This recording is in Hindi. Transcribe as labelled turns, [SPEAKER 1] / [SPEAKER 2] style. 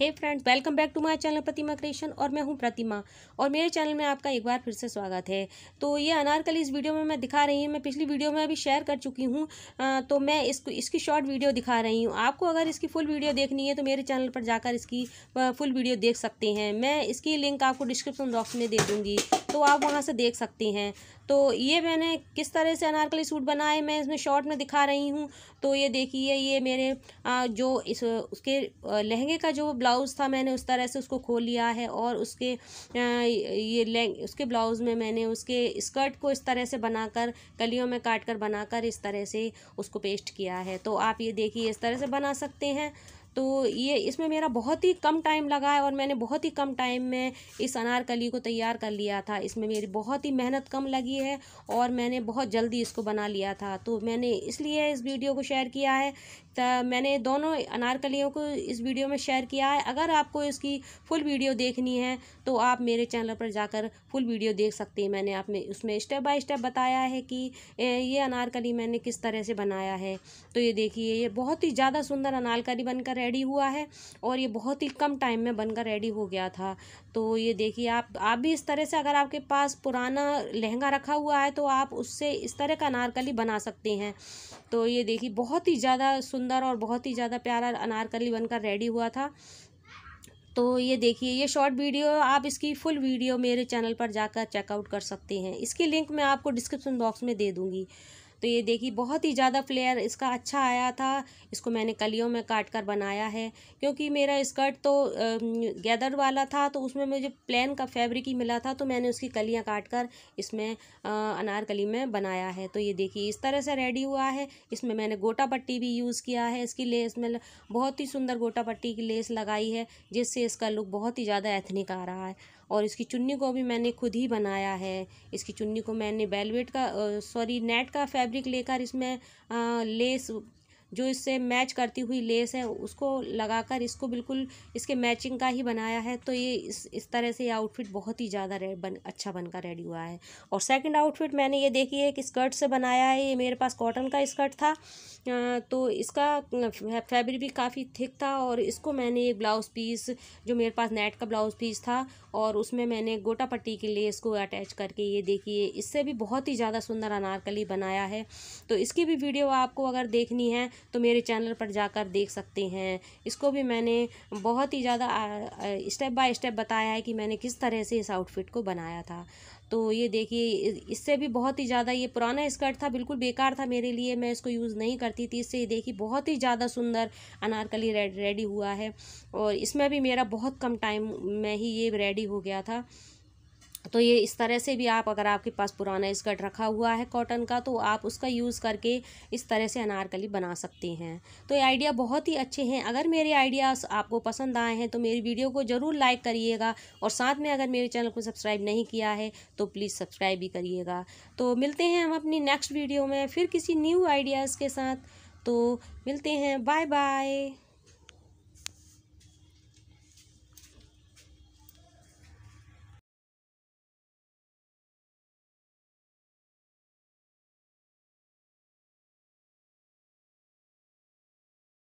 [SPEAKER 1] hey friends welcome back to my channel Pratima creation और मैं हूं प्रतिमा और मेरे चैनल में आपका एक बार फिर से स्वागत है तो ये अनारकली इस वीडियो में मैं दिखा रही हूं मैं पिछली वीडियो में अभी शेयर कर चुकी हूं आ, तो मैं इसको इसकी शॉर्ट वीडियो दिखा रही हूं आपको अगर इसकी फुल वीडियो देखनी है तो मेरे चैनल पर जाकर इसकी फुल वीडियो देख सकते हैं मैं इसकी लिंक आपको डिस्क्रिप्शन बॉक्स में दे दूँगी तो आप वहाँ से देख सकती हैं तो ये मैंने किस तरह से अनारकली सूट बनाए मैं इसमें शॉर्ट में दिखा रही हूँ तो ये देखिए ये मेरे जो इस उसके लहंगे का जो ब्लाउज़ था मैंने उस तरह से उसको खोल लिया है और उसके ये उसके ब्लाउज़ में मैंने उसके स्कर्ट को इस तरह से बनाकर कलियों में काट कर बनाकर इस तरह से उसको पेस्ट किया है तो आप ये देखिए इस तरह से बना सकते हैं तो ये इसमें मेरा बहुत ही कम टाइम लगा है और मैंने बहुत ही कम टाइम में इस अनारकली को तैयार कर लिया था इसमें मेरी बहुत ही मेहनत कम लगी है और मैंने बहुत जल्दी इसको बना लिया था तो मैंने इसलिए इस वीडियो को शेयर किया है तो मैंने दोनों अनारकलियों को इस वीडियो में शेयर किया है अगर आपको इसकी फुल वीडियो देखनी है तो आप मेरे चैनल पर जाकर फुल वीडियो देख सकते हैं मैंने आप में उसमें स्टेप बाय स्टेप बताया है कि ये अनारकली मैंने किस तरह से बनाया है तो ये देखिए ये बहुत ही ज़्यादा सुंदर अनारकली बनकर रेडी हुआ है और ये बहुत ही कम टाइम में बनकर रेडी हो गया था तो ये देखिए आप आप भी इस तरह से अगर आपके पास पुराना लहंगा रखा हुआ है तो आप उससे इस तरह का अनारकली बना सकते हैं तो ये देखिए बहुत ही ज़्यादा सुंदर और बहुत ही ज़्यादा प्यारा अनारकली बनकर रेडी हुआ था तो ये देखिए ये शॉर्ट वीडियो आप इसकी फुल वीडियो मेरे चैनल पर जाकर चेकआउट कर सकते हैं इसकी लिंक मैं आपको डिस्क्रिप्शन बॉक्स में दे दूँगी तो ये देखिए बहुत ही ज़्यादा फ्लेयर इसका अच्छा आया था इसको मैंने कलियों में काट कर बनाया है क्योंकि मेरा स्कर्ट तो गैदर वाला था तो उसमें मुझे प्लेन का फैब्रिक ही मिला था तो मैंने उसकी कलियाँ काट कर इसमें अनारकली में बनाया है तो ये देखिए इस तरह से रेडी हुआ है इसमें मैंने गोटा पट्टी भी यूज़ किया है इसकी लेस में बहुत ही सुंदर गोटा पट्टी की लेस लगाई है जिससे इसका लुक बहुत ही ज़्यादा एथनिक आ रहा है और इसकी चुन्नी को भी मैंने खुद ही बनाया है इसकी चुन्नी को मैंने बेलवेट का सॉरी नेट का फैब्रिक लेकर इसमें लेस जो इससे मैच करती हुई लेस है उसको लगाकर इसको बिल्कुल इसके मैचिंग का ही बनाया है तो ये इस इस तरह से ये आउटफिट बहुत ही ज़्यादा रेड बन अच्छा बनकर रेडी हुआ है और सेकंड आउटफिट मैंने ये देखी है कि स्कर्ट से बनाया है ये मेरे पास कॉटन का स्कर्ट था तो इसका फैब्रिक भी काफ़ी थिक था और इसको मैंने एक ब्लाउज़ पीस जो मेरे पास नेट का ब्लाउज़ पीस था और उसमें मैंने गोटा पट्टी के लिए इसको अटैच करके ये देखिए इससे भी बहुत ही ज़्यादा सुंदर अनारकली बनाया है तो इसकी भी वीडियो आपको अगर देखनी है तो मेरे चैनल पर जाकर देख सकते हैं इसको भी मैंने बहुत ही ज़्यादा स्टेप बाय स्टेप बताया है कि मैंने किस तरह से इस आउटफिट को बनाया था तो ये देखिए इससे भी बहुत ही ज़्यादा ये पुराना स्कर्ट था बिल्कुल बेकार था मेरे लिए मैं इसको यूज़ नहीं करती थी इससे ये देखिए बहुत ही ज़्यादा सुंदर अनारकली रेडी हुआ है और इसमें भी मेरा बहुत कम टाइम में ही ये रेडी हो गया था तो ये इस तरह से भी आप अगर आपके पास पुराना स्कर्ट रखा हुआ है कॉटन का तो आप उसका यूज़ करके इस तरह से अनारकली बना सकते हैं तो ये आइडिया बहुत ही अच्छे हैं अगर मेरे आइडियाज़ आपको पसंद आए हैं तो मेरी वीडियो को ज़रूर लाइक करिएगा और साथ में अगर मेरे चैनल को सब्सक्राइब नहीं किया है तो प्लीज़ सब्सक्राइब भी करिएगा तो मिलते हैं हम अपनी नेक्स्ट वीडियो में फिर किसी न्यू आइडियाज़ के साथ तो मिलते हैं बाय बाय